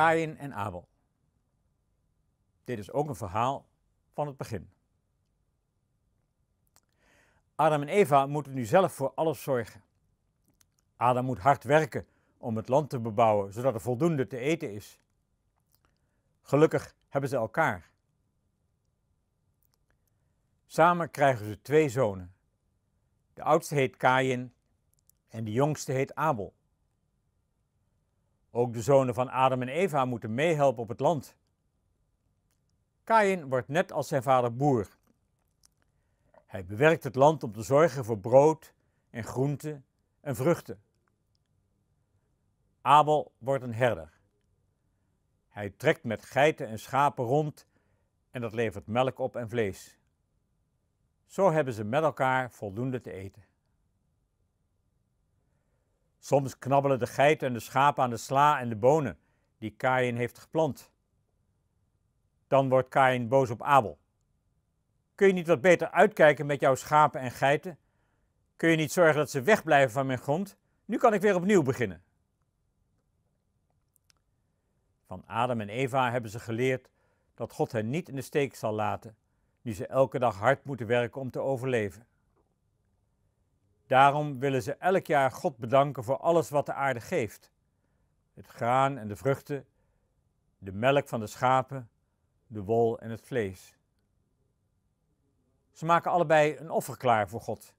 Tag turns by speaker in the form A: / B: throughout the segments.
A: Kain en Abel. Dit is ook een verhaal van het begin. Adam en Eva moeten nu zelf voor alles zorgen. Adam moet hard werken om het land te bebouwen, zodat er voldoende te eten is. Gelukkig hebben ze elkaar. Samen krijgen ze twee zonen. De oudste heet Kain en de jongste heet Abel. Ook de zonen van Adam en Eva moeten meehelpen op het land. Kain wordt net als zijn vader boer. Hij bewerkt het land om te zorgen voor brood en groenten en vruchten. Abel wordt een herder. Hij trekt met geiten en schapen rond en dat levert melk op en vlees. Zo hebben ze met elkaar voldoende te eten. Soms knabbelen de geiten en de schapen aan de sla en de bonen die Kain heeft geplant. Dan wordt Kain boos op Abel. Kun je niet wat beter uitkijken met jouw schapen en geiten? Kun je niet zorgen dat ze wegblijven van mijn grond? Nu kan ik weer opnieuw beginnen. Van Adam en Eva hebben ze geleerd dat God hen niet in de steek zal laten, nu ze elke dag hard moeten werken om te overleven. Daarom willen ze elk jaar God bedanken voor alles wat de aarde geeft. Het graan en de vruchten, de melk van de schapen, de wol en het vlees. Ze maken allebei een offer klaar voor God.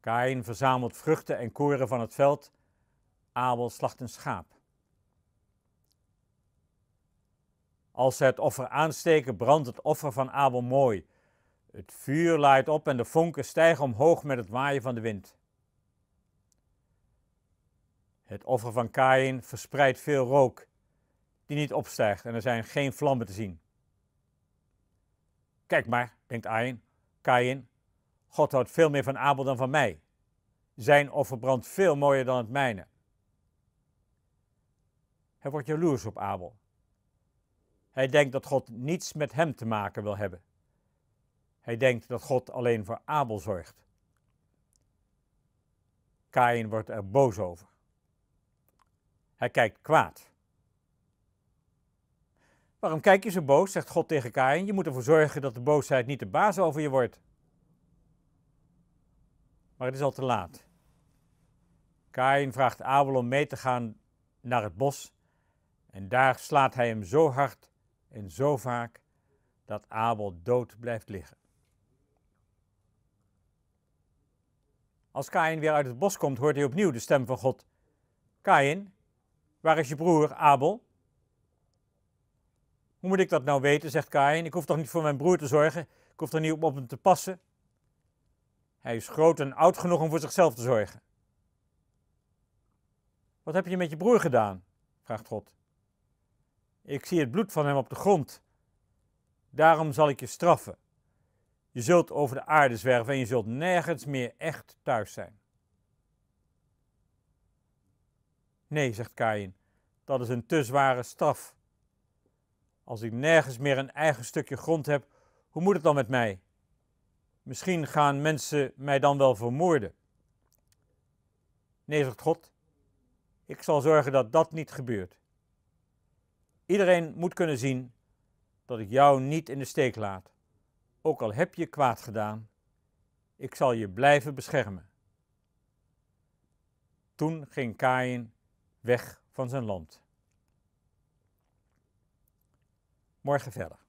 A: Kain verzamelt vruchten en koren van het veld. Abel slacht een schaap. Als ze het offer aansteken, brandt het offer van Abel mooi. Het vuur laait op en de vonken stijgen omhoog met het waaien van de wind. Het offer van Kain verspreidt veel rook die niet opstijgt en er zijn geen vlammen te zien. Kijk maar, denkt Ain, Kain, God houdt veel meer van Abel dan van mij. Zijn offer brandt veel mooier dan het mijne. Hij wordt jaloers op Abel. Hij denkt dat God niets met hem te maken wil hebben. Hij denkt dat God alleen voor Abel zorgt. Kain wordt er boos over. Hij kijkt kwaad. Waarom kijk je zo boos, zegt God tegen Kain. Je moet ervoor zorgen dat de boosheid niet de baas over je wordt. Maar het is al te laat. Kain vraagt Abel om mee te gaan naar het bos. En daar slaat hij hem zo hard en zo vaak dat Abel dood blijft liggen. Als Kain weer uit het bos komt, hoort hij opnieuw de stem van God. Kain, waar is je broer Abel? Hoe moet ik dat nou weten, zegt Kain. Ik hoef toch niet voor mijn broer te zorgen. Ik hoef er niet op, op hem te passen. Hij is groot en oud genoeg om voor zichzelf te zorgen. Wat heb je met je broer gedaan? vraagt God. Ik zie het bloed van hem op de grond. Daarom zal ik je straffen. Je zult over de aarde zwerven en je zult nergens meer echt thuis zijn. Nee, zegt Kain, dat is een te zware straf. Als ik nergens meer een eigen stukje grond heb, hoe moet het dan met mij? Misschien gaan mensen mij dan wel vermoorden. Nee, zegt God, ik zal zorgen dat dat niet gebeurt. Iedereen moet kunnen zien dat ik jou niet in de steek laat. Ook al heb je kwaad gedaan, ik zal je blijven beschermen. Toen ging Kain weg van zijn land. Morgen verder.